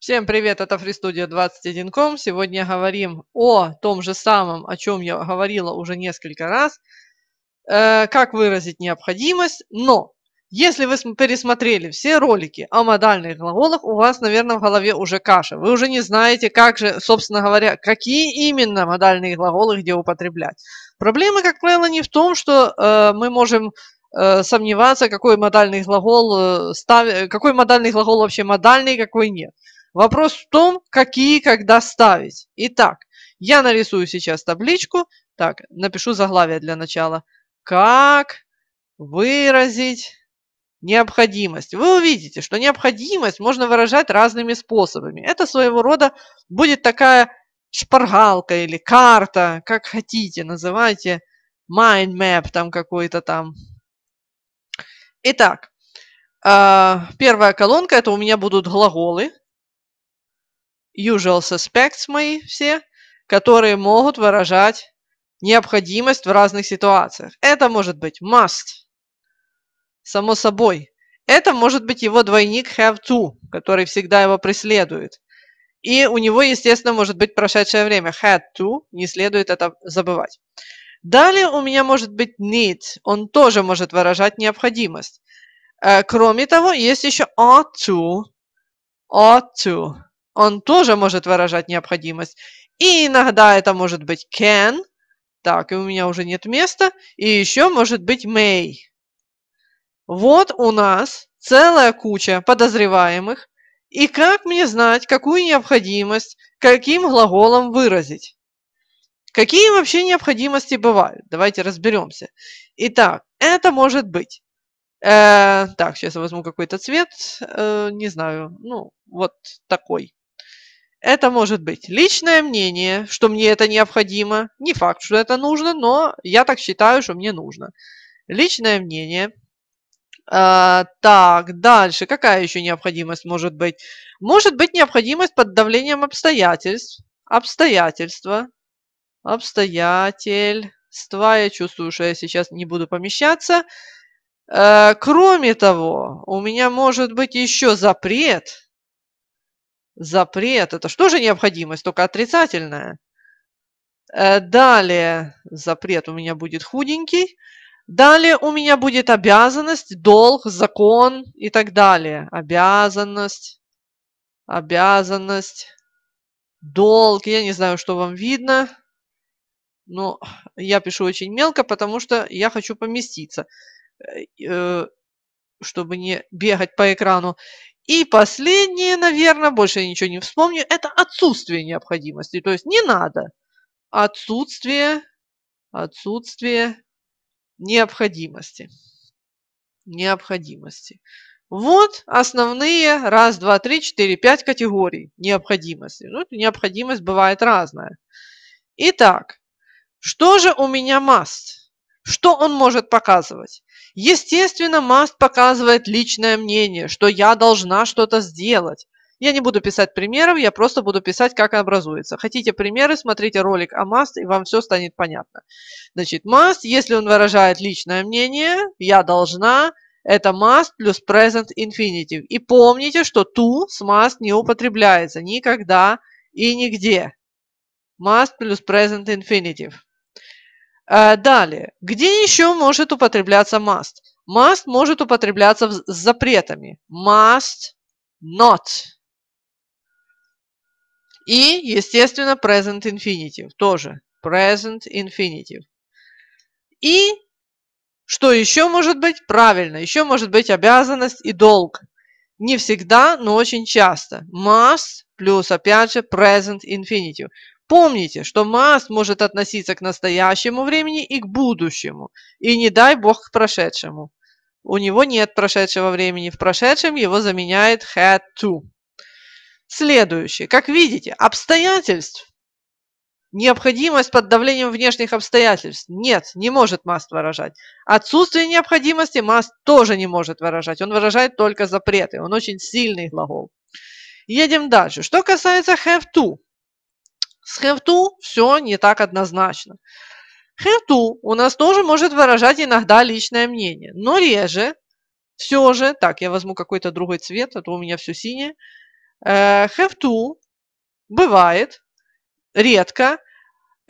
Всем привет, это FreeStudio 21.com. Сегодня говорим о том же самом, о чем я говорила уже несколько раз. Э, как выразить необходимость. Но если вы пересмотрели все ролики о модальных глаголах, у вас, наверное, в голове уже каша. Вы уже не знаете, как же, собственно говоря, какие именно модальные глаголы где употреблять. Проблема, как правило, не в том, что э, мы можем э, сомневаться, какой модальный глагол, э, став... Э, какой модальный глагол вообще модальный, какой нет. Вопрос в том, какие когда ставить. Итак, я нарисую сейчас табличку. Так, напишу заглавие для начала. Как выразить необходимость. Вы увидите, что необходимость можно выражать разными способами. Это своего рода будет такая шпаргалка или карта, как хотите, называйте mind map там какой-то там. Итак, а, первая колонка, это у меня будут глаголы usual suspects мои все, которые могут выражать необходимость в разных ситуациях. Это может быть must, само собой. Это может быть его двойник have to, который всегда его преследует. И у него, естественно, может быть прошедшее время. Had to, не следует это забывать. Далее у меня может быть need. Он тоже может выражать необходимость. Э, кроме того, есть еще ought to. Ought to. Он тоже может выражать необходимость. И иногда это может быть can. Так, и у меня уже нет места. И еще может быть may. Вот у нас целая куча подозреваемых. И как мне знать, какую необходимость, каким глаголом выразить? Какие вообще необходимости бывают? Давайте разберемся. Итак, это может быть. Э, так, сейчас я возьму какой-то цвет. Э, не знаю. Ну, вот такой. Это может быть личное мнение, что мне это необходимо. Не факт, что это нужно, но я так считаю, что мне нужно. Личное мнение. А, так, дальше. Какая еще необходимость может быть? Может быть необходимость под давлением обстоятельств. Обстоятельства. Обстоятельства. Я чувствую, что я сейчас не буду помещаться. Э, кроме того, у меня может быть еще запрет запрет. Это что же необходимость, только отрицательная. Э, далее запрет у меня будет худенький. Далее у меня будет обязанность, долг, закон и так далее. Обязанность, обязанность, долг. Я не знаю, что вам видно. Но я пишу очень мелко, потому что я хочу поместиться, э, э, чтобы не бегать по экрану. И последнее, наверное, больше я ничего не вспомню, это отсутствие необходимости. То есть не надо. Отсутствие, отсутствие необходимости. Необходимости. Вот основные раз, два, три, четыре, пять категорий необходимости. Ну, необходимость бывает разная. Итак, что же у меня must? Что он может показывать? Естественно, Маст показывает личное мнение, что я должна что-то сделать. Я не буду писать примеров, я просто буду писать, как образуется. Хотите примеры, смотрите ролик о маст, и вам все станет понятно. Значит, маст, если он выражает личное мнение, я должна, это must плюс present infinitive. И помните, что to с must не употребляется никогда и нигде. Must плюс present infinitive. Э, далее. Где еще может употребляться must? Must может употребляться с запретами. Must not. И, естественно, present infinitive тоже. Present infinitive. И что еще может быть? Правильно, еще может быть обязанность и долг. Не всегда, но очень часто. Must плюс, опять же, present infinitive. Помните, что маст может относиться к настоящему времени и к будущему, и не дай бог к прошедшему. У него нет прошедшего времени, в прошедшем его заменяет had to. Следующее. Как видите, обстоятельств Необходимость под давлением внешних обстоятельств. Нет, не может маст выражать. Отсутствие необходимости маст тоже не может выражать. Он выражает только запреты. Он очень сильный глагол. Едем дальше. Что касается have to. С have to все не так однозначно. Have to у нас тоже может выражать иногда личное мнение, но реже все же, так, я возьму какой-то другой цвет, а то у меня все синее. Have э, to бывает, редко.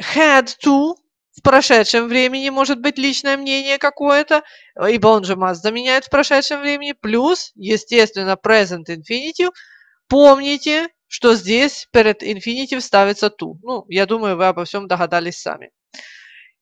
Had to в прошедшем времени может быть личное мнение какое-то, ибо он же must заменяет в прошедшем времени, плюс, естественно, present infinitive. Помните, что здесь перед infinitive ставится to. Ну, я думаю, вы обо всем догадались сами.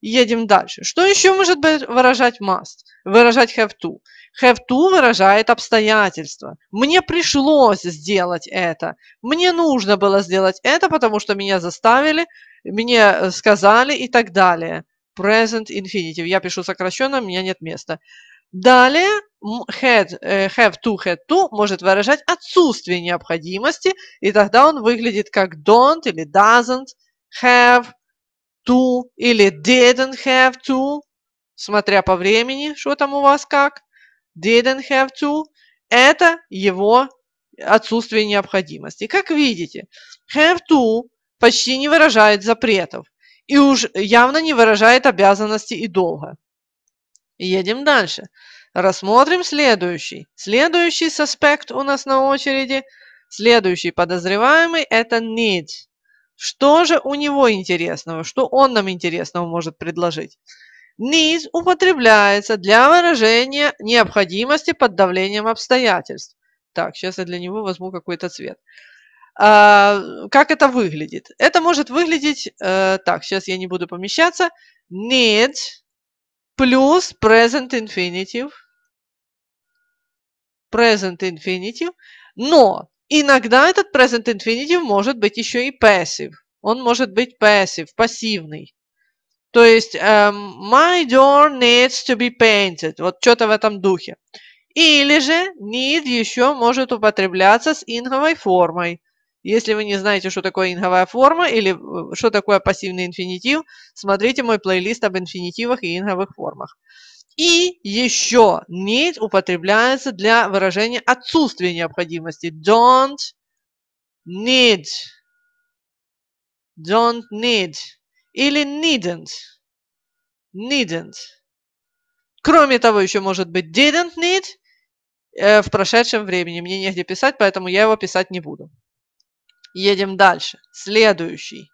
Едем дальше. Что еще может выражать must? Выражать have to. Have to выражает обстоятельства. Мне пришлось сделать это. Мне нужно было сделать это, потому что меня заставили, мне э, сказали и так далее. Present infinitive. Я пишу сокращенно, у меня нет места. Далее had, э, have to, had to может выражать отсутствие необходимости, и тогда он выглядит как don't или doesn't have to или didn't have to, смотря по времени, что там у вас как. Didn't have to – это его отсутствие необходимости. Как видите, have to почти не выражает запретов и уж явно не выражает обязанности и долга. Едем дальше. Рассмотрим следующий. Следующий соспект у нас на очереди. Следующий подозреваемый – это Нидс. Что же у него интересного? Что он нам интересного может предложить? Низ употребляется для выражения необходимости под давлением обстоятельств. Так, сейчас я для него возьму какой-то цвет. А, как это выглядит? Это может выглядеть... Э, так, сейчас я не буду помещаться. Need плюс present infinitive present infinitive, но иногда этот present infinitive может быть еще и passive. Он может быть passive, пассивный. То есть эм, my door needs to be painted. Вот что-то в этом духе. Или же need еще может употребляться с инговой формой. Если вы не знаете, что такое инговая форма или э, что такое пассивный инфинитив, смотрите мой плейлист об инфинитивах и инговых формах и еще need употребляется для выражения отсутствия необходимости. Don't need. Don't need. Или needn't. Needn't. Кроме того, еще может быть didn't need э, в прошедшем времени. Мне негде писать, поэтому я его писать не буду. Едем дальше. Следующий.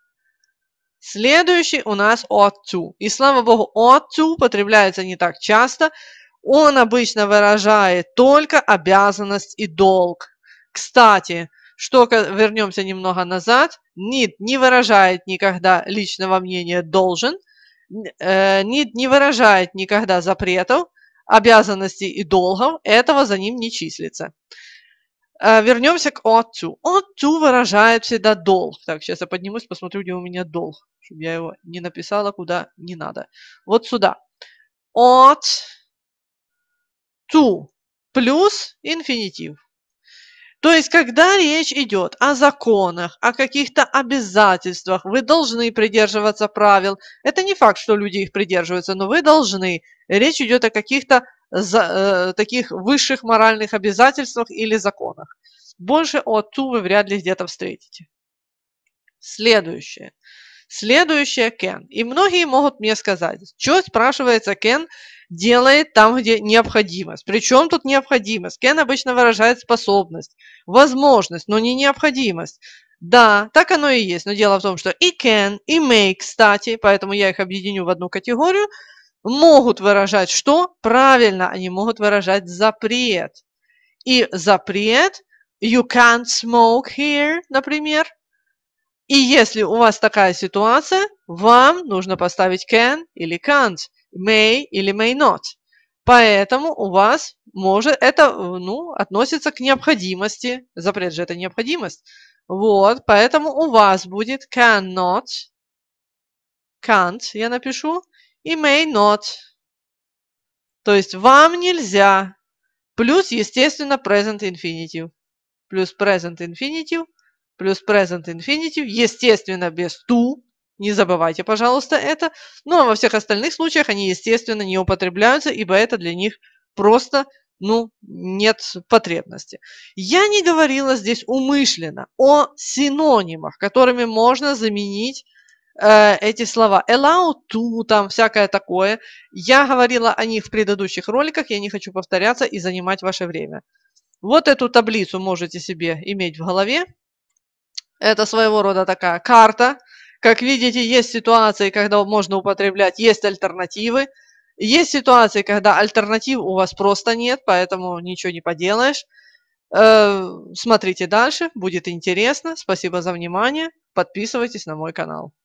Следующий у нас отцу. И слава богу, отцу потребляется не так часто. Он обычно выражает только обязанность и долг. Кстати, что вернемся немного назад, need не выражает никогда личного мнения должен, need э, не выражает никогда запретов, обязанностей и долгов, этого за ним не числится. А, вернемся к отцу. Отцу выражает всегда долг. Так, сейчас я поднимусь, посмотрю, где у меня долг, чтобы я его не написала куда не надо. Вот сюда. От ту плюс инфинитив. То есть, когда речь идет о законах, о каких-то обязательствах, вы должны придерживаться правил. Это не факт, что люди их придерживаются, но вы должны. Речь идет о каких-то за, э, таких высших моральных обязательствах или законах. Больше отцу вы вряд ли где-то встретите. Следующее. Следующее Кен. И многие могут мне сказать, что, спрашивается, Кен делает там, где необходимость. Причем тут необходимость? Кен обычно выражает способность, возможность, но не необходимость. Да, так оно и есть, но дело в том, что и can, и make, кстати, поэтому я их объединю в одну категорию, могут выражать что? Правильно, они могут выражать запрет. И запрет you can't smoke here, например. И если у вас такая ситуация, вам нужно поставить can или can't, may или may not. Поэтому у вас может это ну, относится к необходимости. Запрет же это необходимость. Вот, поэтому у вас будет cannot, can't я напишу, и may not. То есть вам нельзя. Плюс, естественно, present infinitive. Плюс present infinitive. Плюс present infinitive. Естественно, без to. Не забывайте, пожалуйста, это. но ну, а во всех остальных случаях они, естественно, не употребляются, ибо это для них просто ну, нет потребности. Я не говорила здесь умышленно о синонимах, которыми можно заменить Э, эти слова allow to, там всякое такое. Я говорила о них в предыдущих роликах, я не хочу повторяться и занимать ваше время. Вот эту таблицу можете себе иметь в голове. Это своего рода такая карта. Как видите, есть ситуации, когда можно употреблять, есть альтернативы. Есть ситуации, когда альтернатив у вас просто нет, поэтому ничего не поделаешь. Э, смотрите дальше, будет интересно. Спасибо за внимание. Подписывайтесь на мой канал.